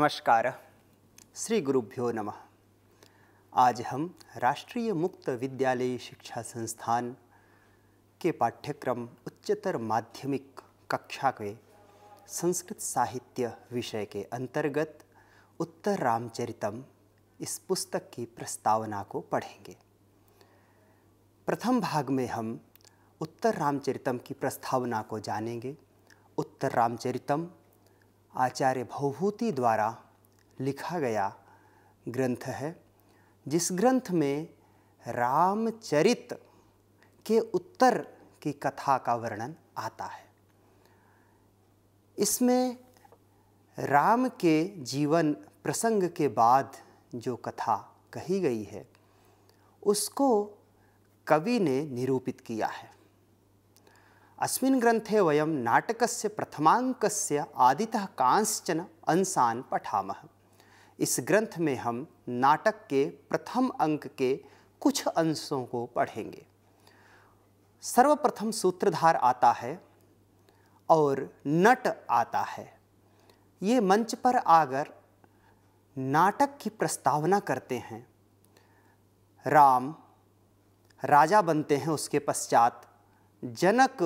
नमस्कार श्री गुरुभ्यो नमः आज हम राष्ट्रीय मुक्त विद्यालयी शिक्षा संस्थान के पाठ्यक्रम उच्चतर माध्यमिक कक्षा के संस्कृत साहित्य विषय के अंतर्गत उत्तर रामचरितम इस पुस्तक की प्रस्तावना को पढ़ेंगे प्रथम भाग में हम उत्तर रामचरितम की प्रस्तावना को जानेंगे उत्तर रामचरितम आचार्य भवभूति द्वारा लिखा गया ग्रंथ है जिस ग्रंथ में रामचरित के उत्तर की कथा का वर्णन आता है इसमें राम के जीवन प्रसंग के बाद जो कथा कही गई है उसको कवि ने निरूपित किया है अस्मिन् ग्रन्थे वयं नाटकस्य प्रथमाङ्कस्य आदितः कांश्चन अंशान पठामः इस ग्रंथ में हम नाटक के प्रथम अंक के कुछ अंशों को पढ़ेंगे सर्वप्रथम सूत्रधार आता है और नट आता है ये मंच पर आकर नाटक की प्रस्तावना करते हैं राम राजा बनते हैं उसके पश्चात जनक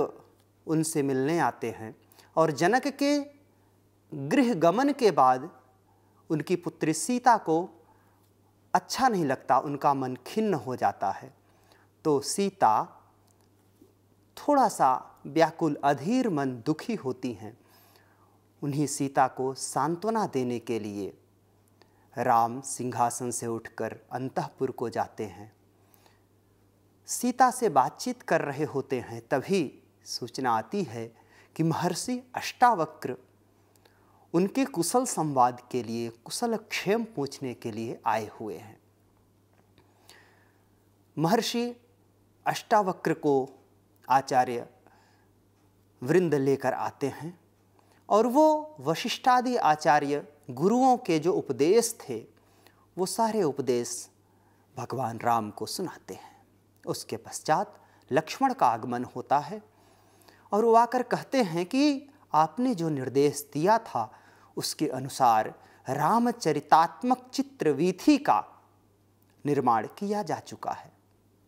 उनसे मिलने आते हैं और जनक के गृह गमन के बाद उनकी पुत्री सीता को अच्छा नहीं लगता उनका मन खिन्न हो जाता है तो सीता थोड़ा सा व्याकुल अधीर मन दुखी होती हैं उन्हीं सीता को सांत्वना देने के लिए राम सिंहासन से उठकर अंतपुर को जाते हैं सीता से बातचीत कर रहे होते हैं तभी सूचना आती है कि महर्षि अष्टावक्र उनके कुशल संवाद के लिए कुशल क्षेम पूछने के लिए आए हुए हैं महर्षि अष्टावक्र को आचार्य वृंद लेकर आते हैं और वो वशिष्ठादि आचार्य गुरुओं के जो उपदेश थे वो सारे उपदेश भगवान राम को सुनाते हैं उसके पश्चात लक्ष्मण का आगमन होता है और वो आकर कहते हैं कि आपने जो निर्देश दिया था उसके अनुसार रामचरितात्मक चित्र विधि का निर्माण किया जा चुका है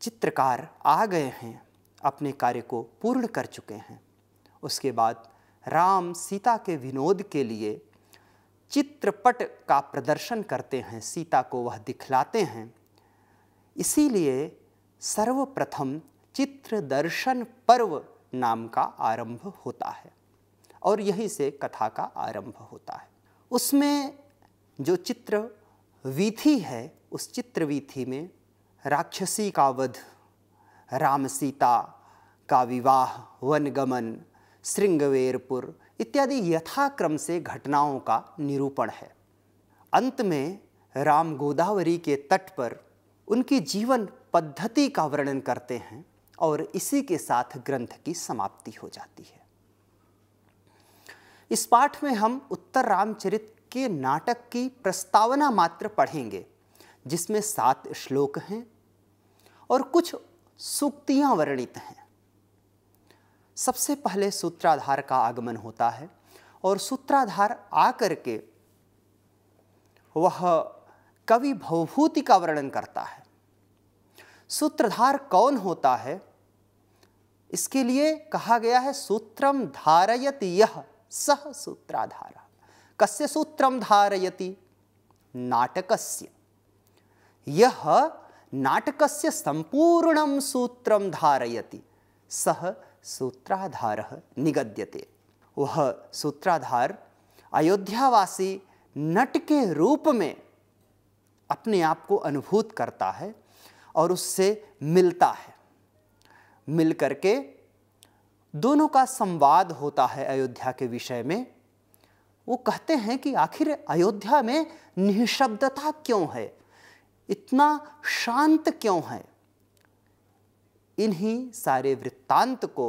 चित्रकार आ गए हैं अपने कार्य को पूर्ण कर चुके हैं उसके बाद राम सीता के विनोद के लिए चित्रपट का प्रदर्शन करते हैं सीता को वह दिखलाते हैं इसीलिए सर्वप्रथम चित्र दर्शन पर्व नाम का आरंभ होता है और यहीं से कथा का आरंभ होता है उसमें जो चित्र वीथि है उस वीथि में राक्षसी का वध राम सीता का विवाह वनगमन श्रृंगवेरपुर इत्यादि यथाक्रम से घटनाओं का निरूपण है अंत में राम गोदावरी के तट पर उनकी जीवन पद्धति का वर्णन करते हैं और इसी के साथ ग्रंथ की समाप्ति हो जाती है इस पाठ में हम उत्तर रामचरित के नाटक की प्रस्तावना मात्र पढ़ेंगे जिसमें सात श्लोक हैं और कुछ सूक्तियां वर्णित हैं सबसे पहले सूत्राधार का आगमन होता है और सूत्राधार आकर के वह कवि भवभूति का वर्णन करता है सूत्रधार कौन होता है इसके लिए कहा गया है सूत्रम धारयति यह सह सूत्राधार कस्य सूत्रम धारयति नाटकस्य यह नाटकस्य संपूर्णम सूत्रम धारयति सह सूत्राधार निगद्यते वह सूत्राधार अयोध्यावासी नट के रूप में अपने आप को अनुभूत करता है और उससे मिलता है मिल करके दोनों का संवाद होता है अयोध्या के विषय में वो कहते हैं कि आखिर अयोध्या में निःशब्दता क्यों है इतना शांत क्यों है इन्हीं सारे वृत्तांत को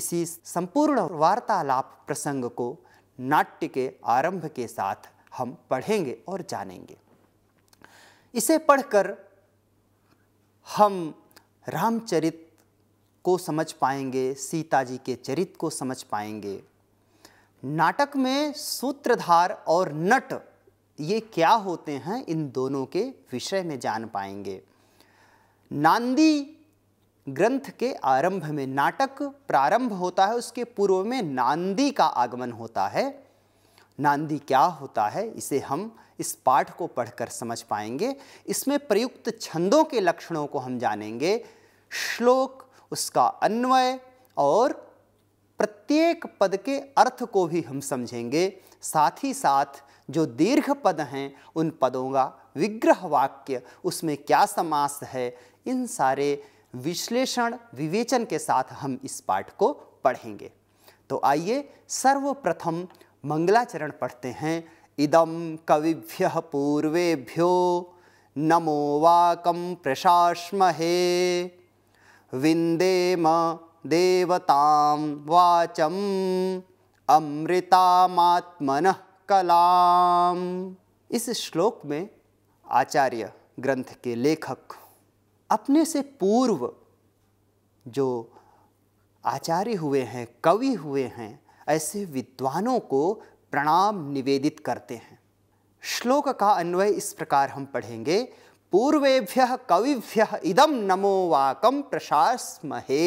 इसी संपूर्ण वार्तालाप प्रसंग को नाट्य के आरंभ के साथ हम पढ़ेंगे और जानेंगे इसे पढ़कर हम रामचरित को समझ पाएंगे सीता जी के चरित को समझ पाएंगे नाटक में सूत्रधार और नट ये क्या होते हैं इन दोनों के विषय में जान पाएंगे नांदी ग्रंथ के आरंभ में नाटक प्रारंभ होता है उसके पूर्व में नांदी का आगमन होता है नांदी क्या होता है इसे हम इस पाठ को पढ़कर समझ पाएंगे इसमें प्रयुक्त छंदों के लक्षणों को हम जानेंगे श्लोक उसका अन्वय और प्रत्येक पद के अर्थ को भी हम समझेंगे साथ ही साथ जो दीर्घ पद हैं उन पदों का विग्रह वाक्य उसमें क्या समास है इन सारे विश्लेषण विवेचन के साथ हम इस पाठ को पढ़ेंगे तो आइए सर्वप्रथम मंगलाचरण पढ़ते हैं इदं कविभ्यः पूर्वेभ्यो नमो वाकं प्रशास्महे विन्देम देवतां वाचम् अमृतामात्मन इस श्लोक में आचार्य ग्रंथ के लेखक अपने से पूर्व जो आचार्य हुए हैं कवि हुए हैं ऐसे विद्वानों को प्रणाम निवेदित करते हैं श्लोक का अन्वय इस प्रकार हम पढ़ेंगे पूर्वेभ्य कविभ्य इदम नमोवाकम प्रशासमहे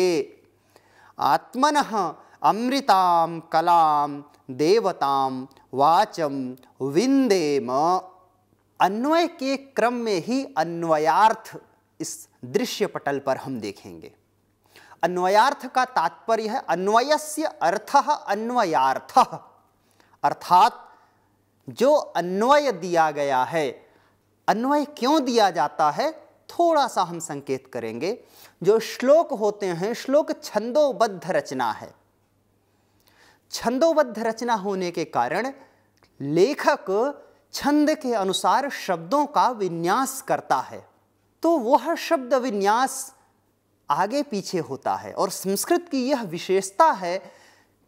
आत्मन अमृताम कलाम देवताम वाचम विंदेम अन्वय के क्रम में ही अन्वयार्थ इस दृश्य पटल पर हम देखेंगे अन्वयार्थ का तात्पर्य है अन्वयस्य अर्थ अन्वयार्थ अर्थात जो अन्वय दिया गया है अन्वय क्यों दिया जाता है थोड़ा सा हम संकेत करेंगे जो श्लोक होते हैं श्लोक छंदोबद्ध रचना है छंदोबद्ध रचना होने के कारण लेखक छंद के अनुसार शब्दों का विन्यास करता है तो वह शब्द विन्यास आगे पीछे होता है और संस्कृत की यह विशेषता है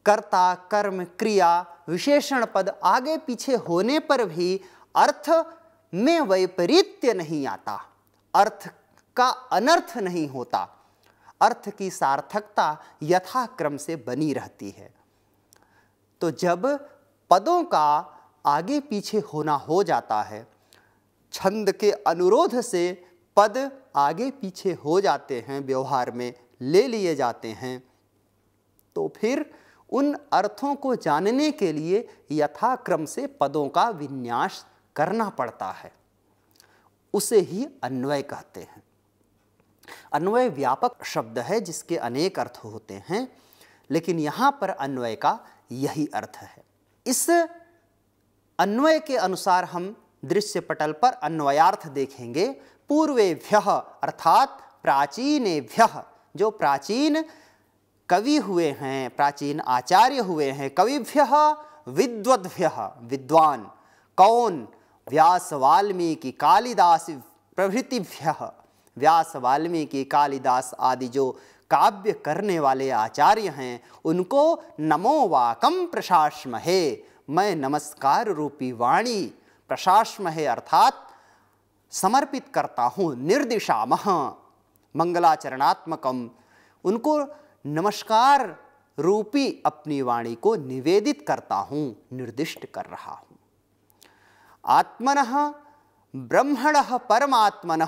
कर्ता कर्म क्रिया विशेषण पद आगे पीछे होने पर भी अर्थ में वैपरीत्य नहीं आता अर्थ का अनर्थ नहीं होता अर्थ की सार्थकता यथाक्रम से बनी रहती है तो जब पदों का आगे पीछे होना हो जाता है छंद के अनुरोध से पद आगे पीछे हो जाते हैं व्यवहार में ले लिए जाते हैं तो फिर उन अर्थों को जानने के लिए यथाक्रम से पदों का विन्यास करना पड़ता है उसे ही अन्वय कहते हैं अन्वय व्यापक शब्द है जिसके अनेक अर्थ होते हैं लेकिन यहाँ पर अन्वय का यही अर्थ है इस अन्वय के अनुसार हम दृश्य पटल पर अन्वयार्थ देखेंगे पूर्वेभ्य अर्थात प्राचीनेभ्य जो प्राचीन कवि हुए हैं प्राचीन आचार्य हुए हैं कविभ्य विद्वद्भ्य विद्वान कौन व्यास वाल्मीकि कालिदास प्रभृतिभ्य व्यास वाल्मीकि कालिदास आदि जो काव्य करने वाले आचार्य हैं उनको नमोवाकम प्रशासमहे मैं नमस्कार रूपी वाणी प्रशासमहे अर्थात समर्पित करता हूँ निर्दिशा मंगलाचरणात्मकम उनको नमस्कार रूपी अपनी वाणी को निवेदित करता हूँ निर्दिष्ट कर रहा हूँ आत्मन ब्रह्मण परमात्मन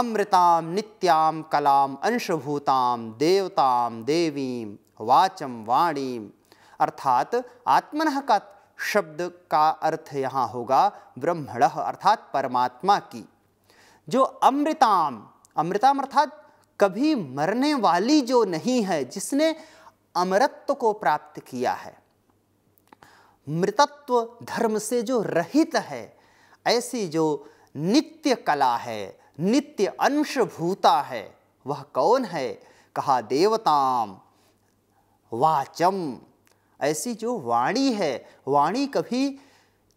अमृताम नित्याम कलाम अंशभूताम देवताम देवीम वाचम वाणीम अर्थात आत्मन का शब्द का अर्थ यहाँ होगा ब्रह्मण अर्थात परमात्मा की जो अमृताम अमृताम अर्थात कभी मरने वाली जो नहीं है जिसने अमरत्व को प्राप्त किया है मृतत्व धर्म से जो रहित है ऐसी जो नित्य कला है नित्य अंशभूता है वह कौन है कहा देवताम वाचम ऐसी जो वाणी है वाणी कभी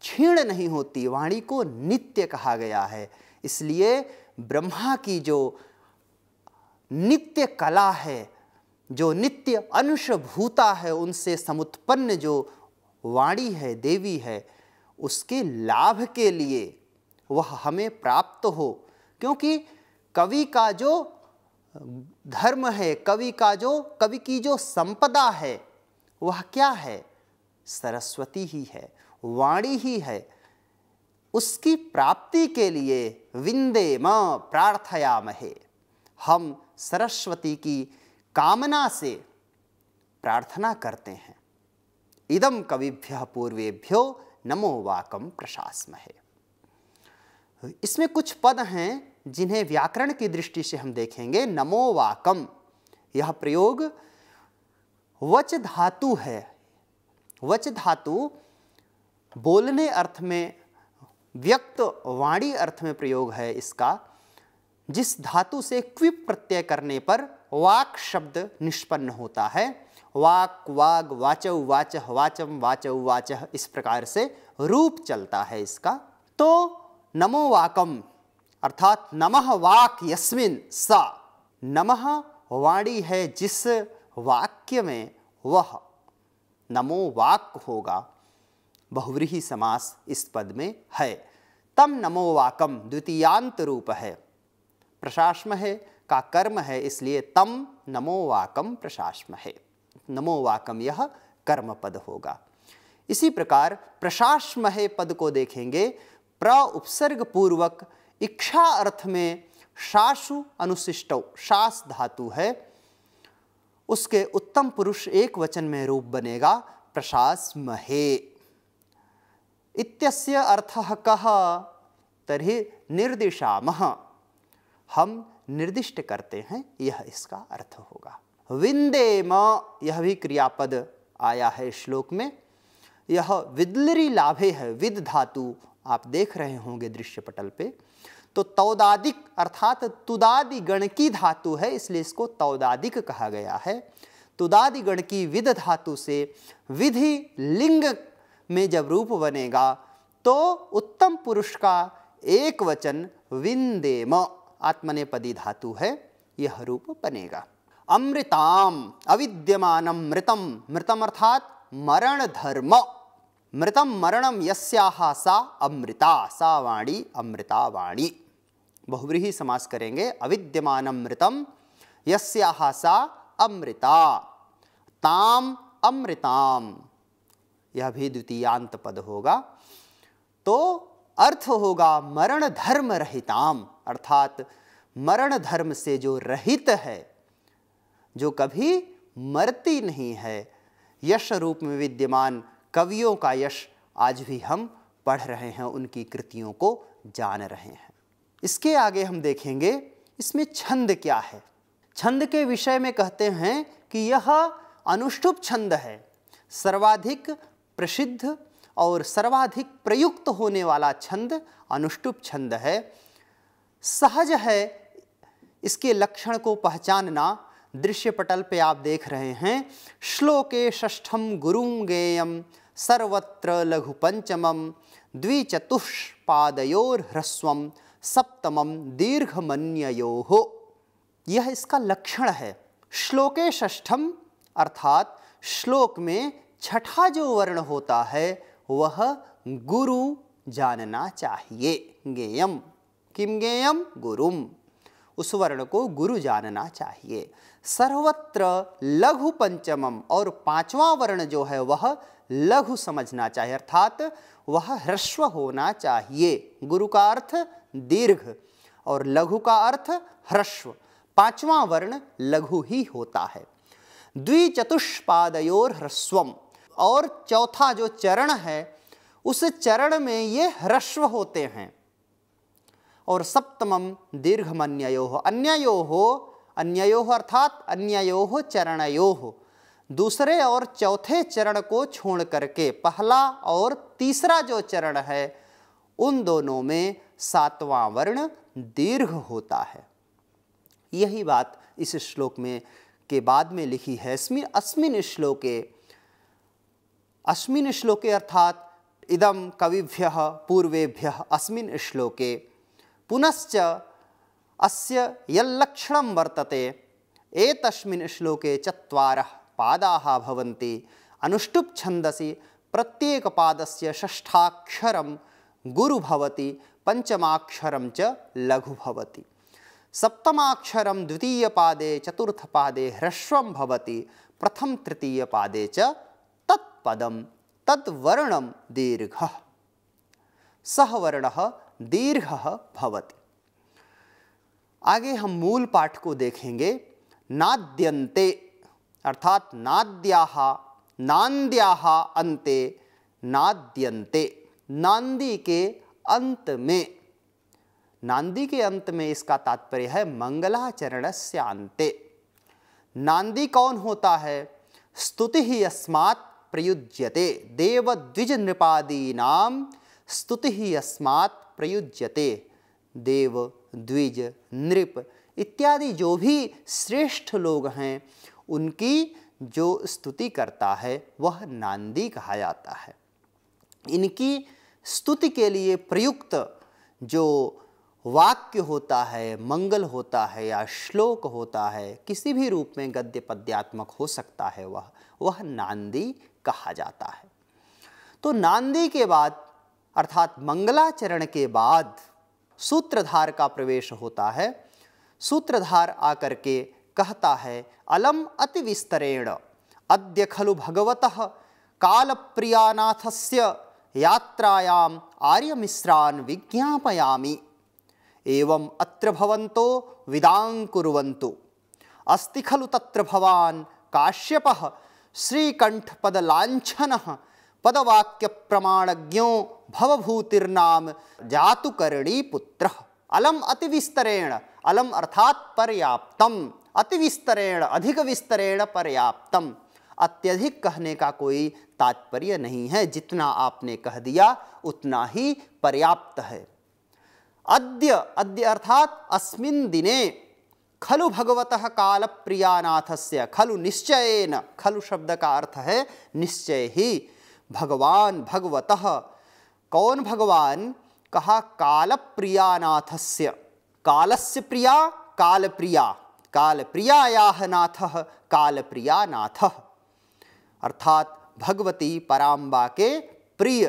क्षीण नहीं होती वाणी को नित्य कहा गया है इसलिए ब्रह्मा की जो नित्य कला है जो नित्य अंशभूता है उनसे समुत्पन्न जो वाणी है देवी है उसके लाभ के लिए वह हमें प्राप्त हो क्योंकि कवि का जो धर्म है कवि का जो कवि की जो संपदा है वह क्या है सरस्वती ही है वाणी ही है उसकी प्राप्ति के लिए विंदे म प्रार्थयामहे हम सरस्वती की कामना से प्रार्थना करते हैं इदम कविभ्य पूर्वेभ्यो नमो वाकम है इसमें कुछ पद हैं जिन्हें व्याकरण की दृष्टि से हम देखेंगे नमो वाकम यह प्रयोग वच धातु है वच धातु बोलने अर्थ में व्यक्त वाणी अर्थ में प्रयोग है इसका जिस धातु से क्विप प्रत्यय करने पर वाक शब्द निष्पन्न होता है वाक वाग वाचव वाच वाचम वाचव वाच इस प्रकार से रूप चलता है इसका तो नमो वाकम अर्थात नमः वाक यस्मिन सा नमः वाणी है जिस वाक्य में वह नमो वाक होगा बहुव्रीहि समास इस पद में है तम नमो वाकम द्वितीयांत रूप है प्रशासम है का कर्म है इसलिए तम नमोवाकम प्रशासम है नमोवाकम यह कर्म पद होगा इसी प्रकार प्रशासम है पद को देखेंगे प्र उपसर्ग पूर्वक इच्छा अर्थ में शासु अनुशिष्टौ शास धातु है उसके उत्तम पुरुष एक वचन में रूप बनेगा प्रशास महे इत्यस्य कह तरी तर्हि निर्दिशामः हम निर्दिष्ट करते हैं यह इसका अर्थ होगा विंदे म यह भी क्रियापद आया है श्लोक में यह विदलरी लाभे है विद धातु आप देख रहे होंगे दृश्य पटल पे तो तौदादिक अर्थात तुदादि गण की धातु है इसलिए इसको तौदादिक कहा गया है तुदादि गण की विध धातु से विधि लिंग में जब रूप बनेगा तो उत्तम पुरुष का एक वचन विंदेम आत्मनेपदी धातु है यह रूप बनेगा अमृताम अविद्यमान मृतम मृतम अर्थात मरण धर्म मृतम मरणम यस्याह सा अमृता सा वाणी अमृता वाणी बहुव्रीही समास करेंगे अविद्यमान मृतम यस्याह सा अमृता ताम अमृताम यह भी द्वितीयांत पद होगा तो अर्थ होगा मरण धर्म रहिताम अर्थात मरण धर्म से जो रहित है जो कभी मरती नहीं है यश रूप में विद्यमान कवियों का यश आज भी हम पढ़ रहे हैं उनकी कृतियों को जान रहे हैं इसके आगे हम देखेंगे इसमें छंद क्या है छंद के विषय में कहते हैं कि यह अनुष्टुप छंद है सर्वाधिक प्रसिद्ध और सर्वाधिक प्रयुक्त होने वाला छंद अनुष्टुप छंद है सहज है इसके लक्षण को पहचानना दृश्य पटल पे आप देख रहे हैं श्लोके ष्ठम गुरु गेयम सर्वत्र लघु पंचमम सप्तम सप्तमम दीर्घमन्यो हो यह इसका लक्षण है श्लोके ष्ठम अर्थात श्लोक में छठा जो वर्ण होता है वह गुरु जानना चाहिए गेयम किम गेयम गुरुम उस वर्ण को गुरु जानना चाहिए सर्वत्र लघु पंचमम और पांचवा वर्ण जो है वह लघु समझना चाहिए अर्थात वह ह्रस्व होना चाहिए गुरु का अर्थ दीर्घ और लघु का अर्थ ह्रस्व पांचवा वर्ण लघु ही होता है द्विचतुष्पादयोर ह्रस्वम और चौथा जो चरण है उस चरण में ये ह्रस्व होते हैं और सप्तमम दीर्घम अन्ययो अन्ययो अन्ययो अर्थात अन्ययो चरणयो दूसरे और चौथे चरण को छोड़ करके पहला और तीसरा जो चरण है उन दोनों में सातवां वर्ण दीर्घ होता है यही बात इस श्लोक में के बाद में लिखी है अस्मिन अस्मिन श्लोके अस्मिन श्लोके अर्थात इदम कविभ्य पूर्वेभ्य अस्मिन श्लोके पुनश्च अस्य यल्लक्षणं वर्तते एतस्मिन् श्लोके चत्वारः पादाः भवन्ति अनुष्टुप्छन्दसि प्रत्येकपादस्य षष्ठाक्षरं गुरु भवति पञ्चमाक्षरं च लघु भवति सप्तमाक्षरं द्वितीयपादे चतुर्थपादे ह्रस्वं भवति प्रथमतृतीयपादे च तत्पदं तद्वर्णं दीर्घः सः वर्णः दीर्घ भवति आगे हम मूल पाठ को देखेंगे नाद्यन्ते अर्थात नाद्याः नांद्याः अन्ते नाद्यन्ते नांदी के अंत में नांदी के अंत में इसका तात्पर्य है मंगलाचरण से अंते नांदी कौन होता है स्तुति ही अस्मात् प्रयुज्यते देवद्विज नाम स्तुति ही अस्मात् प्रयुज्यते देव द्विज नृप इत्यादि जो भी श्रेष्ठ लोग हैं उनकी जो स्तुति करता है वह नांदी कहा जाता है इनकी स्तुति के लिए प्रयुक्त जो वाक्य होता है मंगल होता है या श्लोक होता है किसी भी रूप में गद्य पद्यात्मक हो सकता है वह वह नांदी कहा जाता है तो नांदी के बाद अर्थात मंगलाचरण के बाद सूत्रधार का प्रवेश होता है सूत्रधार आकर के कहता है अलम अति विस्तरेण अद्य खलु भगवत काल प्रियानाथ से यात्रायाम आर्य मिश्रान विज्ञापयामी एवं अत्र भवंतो विदां कुर्वन्तु अस्ति खलु तत्र भवान काश्यप श्रीकंठपदलांछन पदवाक्य प्रमाणज्ञो भवभूतिर्नाम जातु करणी पुत्र अलम अति विस्तरेण अलम अर्थात पर्याप्तम अति विस्तरेण अधिक विस्तरेण पर्याप्तम अत्यधिक कहने का कोई तात्पर्य नहीं है जितना आपने कह दिया उतना ही पर्याप्त है अद्य अद्य अर्थात अस्मिन् दिने खलु भगवत काल प्रियानाथ से खलु निश्चयन खलु शब्द का अर्थ है निश्चय ही भगवान भगवत कौन भगवान कहा काल काल से प्रिया काल प्रिया काल प्रियायाह नाथ काल प्रिया अर्थात भगवती पराम्बा के प्रिय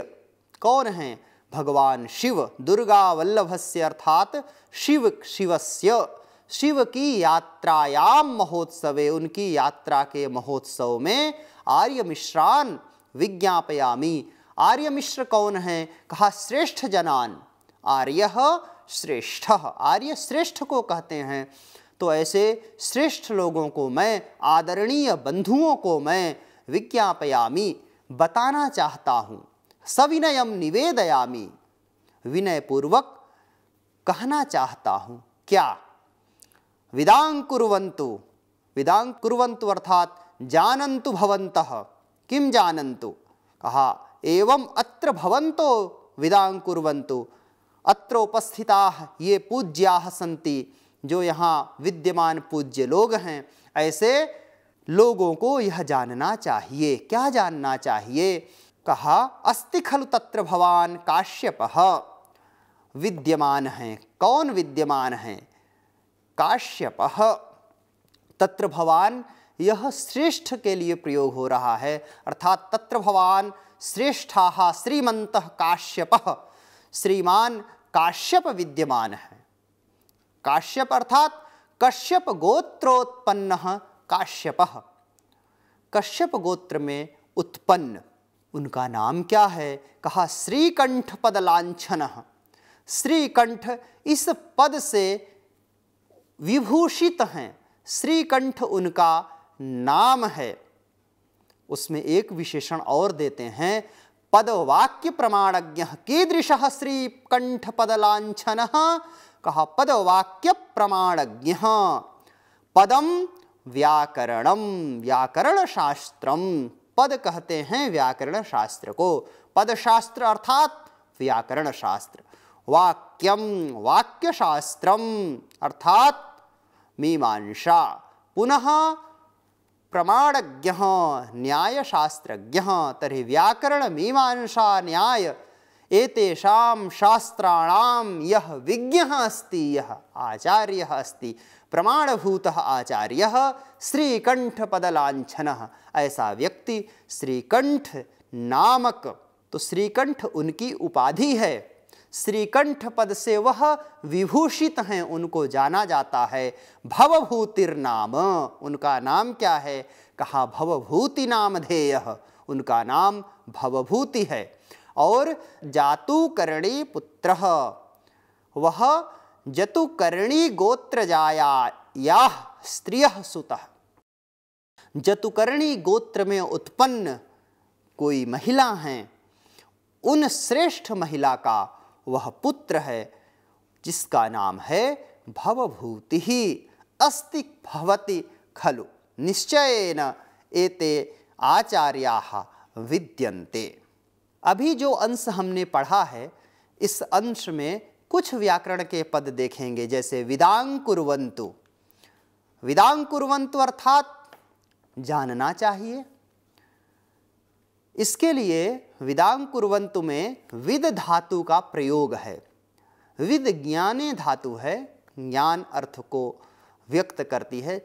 कौन हैं भगवान शिव दुर्गा वल्लभ से अर्थात शिव शिवस्य शिव की यात्रायाम महोत्सवे उनकी यात्रा के महोत्सव में आर्य मिश्रान विज्ञापयामी आर्य मिश्र कौन है कहा श्रेष्ठ जनान आर्य श्रेष्ठ आर्य श्रेष्ठ को कहते हैं तो ऐसे श्रेष्ठ लोगों को मैं आदरणीय बंधुओं को मैं विज्ञापयामी बताना चाहता हूँ सविनयम निवेदयामी विनयपूर्वक कहना चाहता हूँ क्या विदांग कुरवंतु विदांग कुरवंतु अर्थात जानंतु भवंत किम जानन्तु कहा एवं अत्र भवन्तो विदां कुर्वन्तु अत्र उपस्थिता ये पूज्या संति जो यहाँ विद्यमान पूज्य लोग हैं ऐसे लोगों को यह जानना चाहिए क्या जानना चाहिए कहा अस्ति खलु तत्र भवान काश्यप विद्यमान हैं कौन विद्यमान हैं काश्यप तत्र भवान यह श्रेष्ठ के लिए प्रयोग हो रहा है अर्थात तत्र भगवान श्रेष्ठा श्रीमंत काश्यप श्रीमान काश्यप विद्यमान है काश्यप अर्थात कश्यप गोत्रोत्पन्न काश्यप कश्यप गोत्र में उत्पन्न उनका नाम क्या है कहा श्रीकंठ पद लाछन श्रीकंठ इस पद से विभूषित हैं श्रीकंठ उनका नाम है उसमें एक विशेषण और देते हैं पदवाक्य प्रमाणज्ञ कीदृश श्री कंठ पद लाछन कहा पदवाक्य प्रमाणज्ञ पदम व्याकरणम व्याकरण शास्त्रम पद कहते हैं व्याकरण शास्त्र को पद शास्त्र अर्थात व्याकरण शास्त्र वाक्यम वाक्य शास्त्रम अर्थात मीमांसा पुनः प्रमाणज्ञ न्यायशास्त्रज्ञ तरी व्याकरण मीमांसा न्याय एतेषां शास्त्राणां यः विज्ञः अस्ति यः आचार्यः अस्ति प्रमाणभूतः आचार्यः ऐसा व्यक्ति श्रीकंठ नामक तो श्रीकंठ उनकी उपाधि है श्रीकंठ पद से वह विभूषित हैं उनको जाना जाता है भवभूतिर नाम उनका नाम क्या है कहा भवभूति नाम धेय उनका नाम भवभूति है और जातुकर्णी पुत्र वह जतुकर्णी गोत्र जाया या स्त्रिय सुत जतुकर्णी गोत्र में उत्पन्न कोई महिला हैं उन श्रेष्ठ महिला का वह पुत्र है जिसका नाम है भवभूति अस्ति भवति खलु निश्चयन एते आचार्या विद्यन्ते अभी जो अंश हमने पढ़ा है इस अंश में कुछ व्याकरण के पद देखेंगे जैसे विदांग कुरवंतु अर्थात जानना चाहिए इसके लिए विदांग कुरवंतु में विद धातु का प्रयोग है विद ज्ञाने धातु है ज्ञान अर्थ को व्यक्त करती है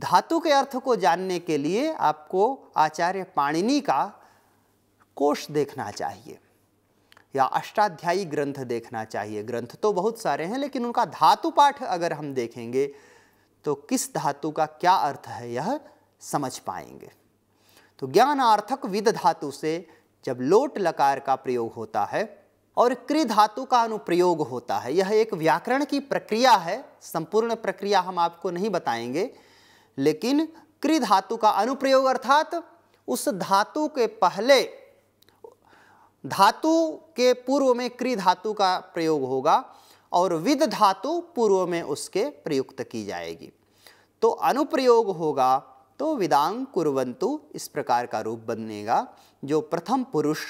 धातु के अर्थ को जानने के लिए आपको आचार्य पाणिनि का कोष देखना चाहिए या अष्टाध्यायी ग्रंथ देखना चाहिए ग्रंथ तो बहुत सारे हैं लेकिन उनका धातु पाठ अगर हम देखेंगे तो किस धातु का क्या अर्थ है यह समझ पाएंगे तो ज्ञानार्थक विध धातु से जब लोट लकार का प्रयोग होता है और क्री धातु का अनुप्रयोग होता है यह एक व्याकरण की प्रक्रिया है संपूर्ण प्रक्रिया हम आपको नहीं बताएंगे लेकिन कृ धातु का अनुप्रयोग अर्थात उस धातु के पहले धातु के पूर्व में क्री धातु का प्रयोग होगा और विद धातु पूर्व में उसके प्रयुक्त की जाएगी तो अनुप्रयोग होगा तो विदांग कुरवंतु इस प्रकार का रूप बनेगा जो प्रथम पुरुष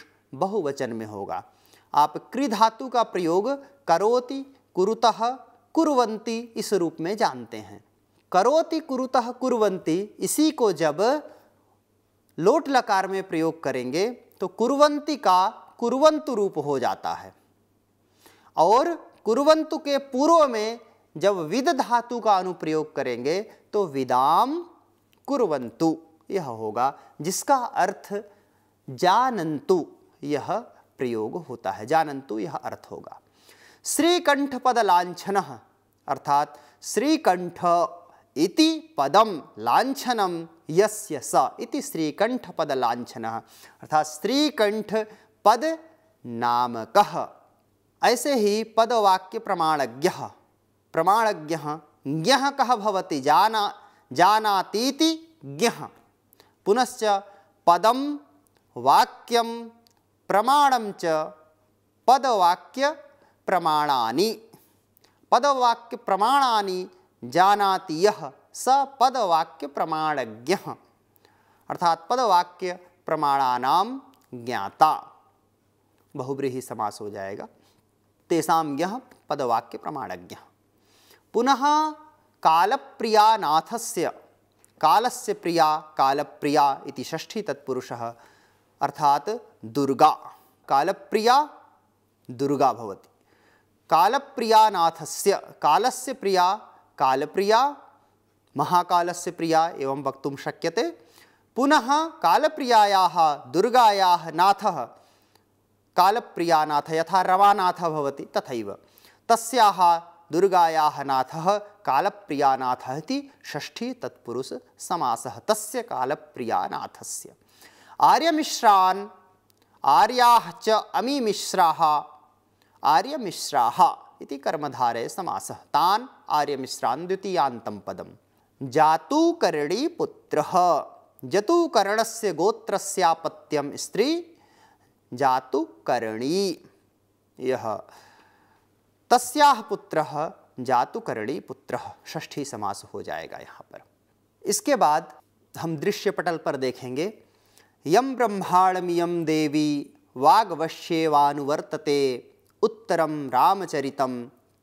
बहुवचन में होगा आप क्री धातु का प्रयोग करोति कुरुतः कुरवंती इस रूप में जानते हैं करोति कुरुतः कुरवंती इसी को जब लोट लकार में प्रयोग करेंगे तो कुरवंती का कुरवंतु रूप हो जाता है और कुरवंतु के पूर्व में जब विद धातु का अनुप्रयोग करेंगे तो विदाम कुरवंतु यह होगा जिसका अर्थ जानंतु यह प्रयोग होता है जानंतु यह अर्थ होगा श्रीकंठ पद लाछन अर्थात श्रीकंठ इति पदम लाछनम यस्य स इति श्रीकंठ पद लाछन अर्थात श्रीकंठ पद नामक ऐसे ही पदवाक्य प्रमाणज्ञ प्रमाणज्ञ ज्ञ कह भवति जाना जानातीति ज्ञः पुनश्च पदम वाक्यम प्रमाणम च पदवाक्य प्रमाणानि पदवाक्य प्रमाणानि जानाति यह स पदवाक्य प्रमाणज्ञ अर्थात पदवाक्य प्रमाणानाम ज्ञाता बहुब्रीही समास हो जाएगा तेसाम यह पदवाक्य प्रमाणज्ञ पुनः कालप्रियानाथस्य कालस्य प्रिया कालप्रिया इति षष्ठी तत्पुरुषः अर्थात दुर्गा कालप्रिया दुर्गा भवति कालप्रियानाथस्य कालस्य प्रिया कालप्रिया महाकालस्य प्रिया एवं वक्तुं शक्यते पुनः कालप्रियायाः दुर्गायाः नाथः कालप्रियानाथ यथा रवानाथः भवति तथैव तस्याः दुर्गाया नाथ प्रियानाथ षष्ठी तत्पुरुष समास तस्य कालप्रियानाथ से आर्यमिश्रान् आर्या च अमीमिश्राः आर्यमिश्राः इति कर्मधारय समासः तान् आर्यमिश्रान् द्वितीयान्तं पदं जातुकरणीपुत्रः जतुकरणस्य गोत्रस्यापत्यं स्त्री जातूकर्णी यह तस्याह पुत्र जातु पुत्र षष्ठी समास हो जाएगा यहाँ पर इसके बाद हम दृश्य पटल पर देखेंगे यम ब्रह्माणमियम देवी वाग्वश्येवानुवर्तते उत्तरम रामचरितम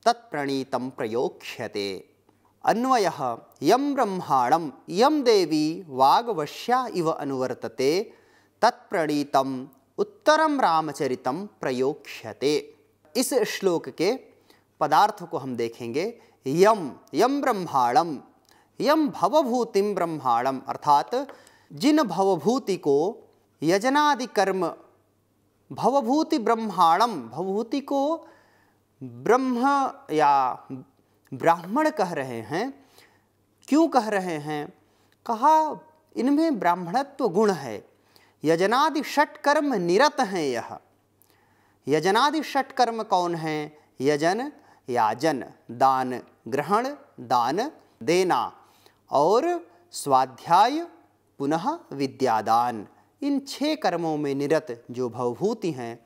तत्प्रणीतम प्रयोक्ष्यते अन्वय यम ब्रह्माणम यम देवी वाग्वश्या इव अनुवर्तते तत्प्रणीतम उत्तरम रामचरितम प्रयोक्ष्यते इस श्लोक के पदार्थ को हम देखेंगे यम यम ब्रह्माणम यम भवभूतिम ब्रह्माणम अर्थात जिन भवभूति को यजनादि कर्म भवभूति ब्रह्माणम भवभूति को ब्रह्म या ब्राह्मण कह रहे हैं क्यों कह रहे हैं कहा इनमें ब्राह्मणत्व गुण है यजनादि कर्म निरत हैं यह यजनादि कर्म कौन हैं यजन याजन दान ग्रहण दान देना और स्वाध्याय पुनः विद्यादान इन छह कर्मों में निरत जो भवभूति हैं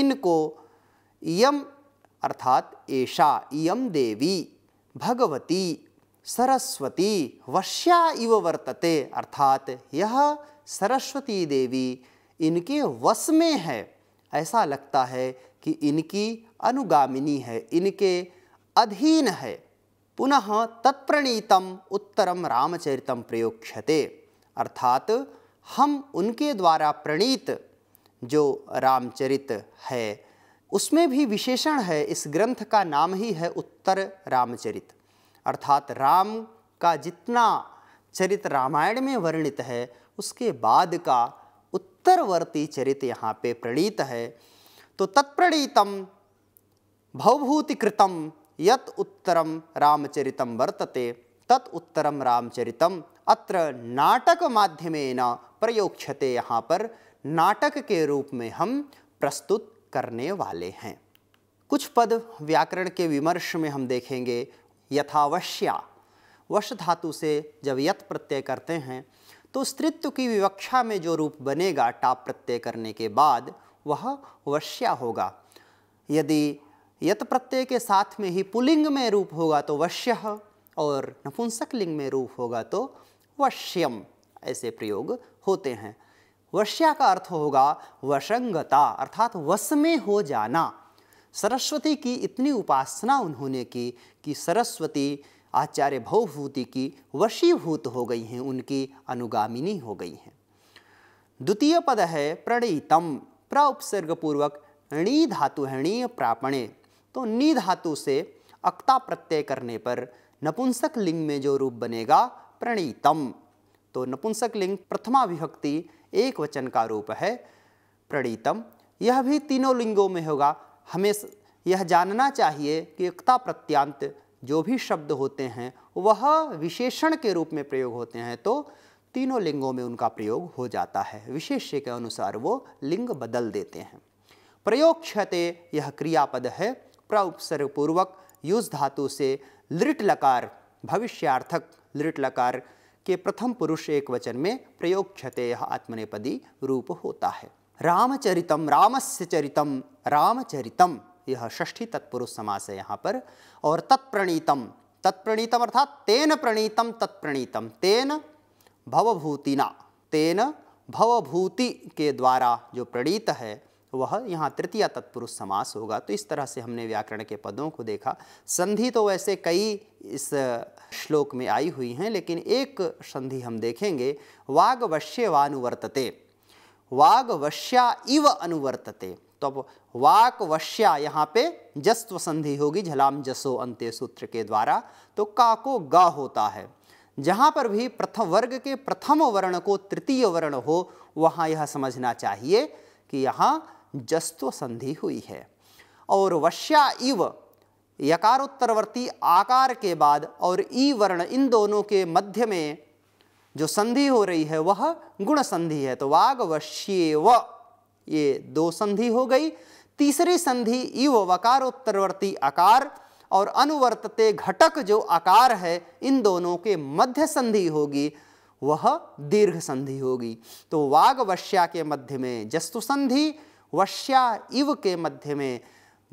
इनको यम अर्थात ऐशा यम देवी भगवती सरस्वती वश्या इव वर्तते अर्थात यह सरस्वती देवी इनके वश में है ऐसा लगता है कि इनकी अनुगामिनी है इनके अधीन है पुनः तत्प्रणीतम उत्तरम रामचरितम प्रयोक्षते अर्थात हम उनके द्वारा प्रणीत जो रामचरित है उसमें भी विशेषण है इस ग्रंथ का नाम ही है उत्तर रामचरित अर्थात राम का जितना चरित रामायण में वर्णित है उसके बाद का उत्तरवर्ती चरित यहाँ पे प्रणीत है तो तत्प्रणीतम भवभूतिकृतम यत उत्तरम रामचरितम वर्तते तत उत्तरम रामचरितम अत्र नाटक माध्यमेन प्रयोक्षते यहाँ पर नाटक के रूप में हम प्रस्तुत करने वाले हैं कुछ पद व्याकरण के विमर्श में हम देखेंगे यथावश्या वश धातु से जब यत प्रत्यय करते हैं तो स्त्रित्व की विवक्षा में जो रूप बनेगा टाप प्रत्यय करने के बाद वह वश्या होगा यदि यत प्रत्यय के साथ में ही पुलिंग में रूप होगा तो वश्य और नपुंसक लिंग में रूप होगा तो वश्यम ऐसे प्रयोग होते हैं वश्या का अर्थ होगा वशंगता अर्थात वश में हो जाना सरस्वती की इतनी उपासना उन्होंने की कि सरस्वती आचार्य भवभूति की वशीभूत हो गई हैं उनकी अनुगामिनी हो गई हैं द्वितीय पद है प्रणीतम प्र उपसर्गपूर्वक णी धातु है णीय प्रापणे तो नी धातु से अक्ता प्रत्यय करने पर नपुंसक लिंग में जो रूप बनेगा प्रणीतम तो नपुंसक लिंग प्रथमा विभक्ति एक वचन का रूप है प्रणीतम यह भी तीनों लिंगों में होगा हमें यह जानना चाहिए कि एकता प्रत्यांत जो भी शब्द होते हैं वह विशेषण के रूप में प्रयोग होते हैं तो तीनों लिंगों में उनका प्रयोग हो जाता है विशेष्य के अनुसार वो लिंग बदल देते हैं प्रयोग क्षते यह क्रियापद है पूर्वक युज धातु से लिट लकार भविष्यार्थक लिट लकार के प्रथम पुरुष एक वचन में प्रयोक्षते यह आत्मनेपदी रूप होता है रामचरितम रामस्य चरितम रामचरितम यह षष्ठी तत्पुरुष समास है यहाँ पर और तत्प्रणीतम तत्प्रणीतम अर्थात तेन प्रणीतम तत्प्रणीतम तेन भवभूतिना तेन भवभूति के द्वारा जो प्रणीत है तो वह यहाँ तृतीय तत्पुरुष समास होगा तो इस तरह से हमने व्याकरण के पदों को देखा संधि तो वैसे कई इस श्लोक में आई हुई हैं लेकिन एक संधि हम देखेंगे वाग वानुवर्तते वाग वश्या इव अनुवर्तते तो अब वाक वश्या यहाँ पे जस्व संधि होगी झलाम जसो अंत्य सूत्र के द्वारा तो का को गा होता है जहाँ पर भी प्रथम वर्ग के प्रथम वर्ण को तृतीय वर्ण हो वहाँ यह समझना चाहिए कि यहाँ जस्तु संधि हुई है और वश्या इव यकारोत्तरवर्ती आकार के बाद और ई वर्ण इन दोनों के मध्य में जो संधि हो रही है वह गुण संधि है तो वाग वश्ये व ये दो संधि हो गई तीसरी संधि इव वकारोत्तरवर्ती आकार और अनुवर्तते घटक जो आकार है इन दोनों के मध्य संधि होगी वह दीर्घ संधि होगी तो वाग वश्या के मध्य में जस्तु संधि वश्या इव के मध्य में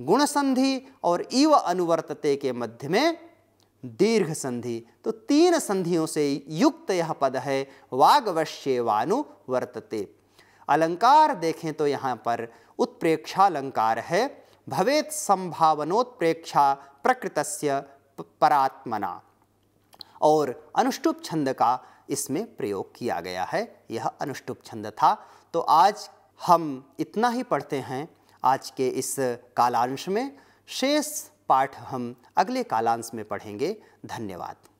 गुण संधि और इव अनुवर्तते के मध्य में दीर्घ संधि तो तीन संधियों से युक्त यह पद है वागवश्य वानुवर्तते अलंकार देखें तो यहाँ पर उत्प्रेक्षालंकार है भवेत संभावनोत्प्रेक्षा प्रकृतस्य परात्मना और अनुष्टुप छंद का इसमें प्रयोग किया गया है यह अनुष्टुप छंद था तो आज हम इतना ही पढ़ते हैं आज के इस कालांश में शेष पाठ हम अगले कालांश में पढ़ेंगे धन्यवाद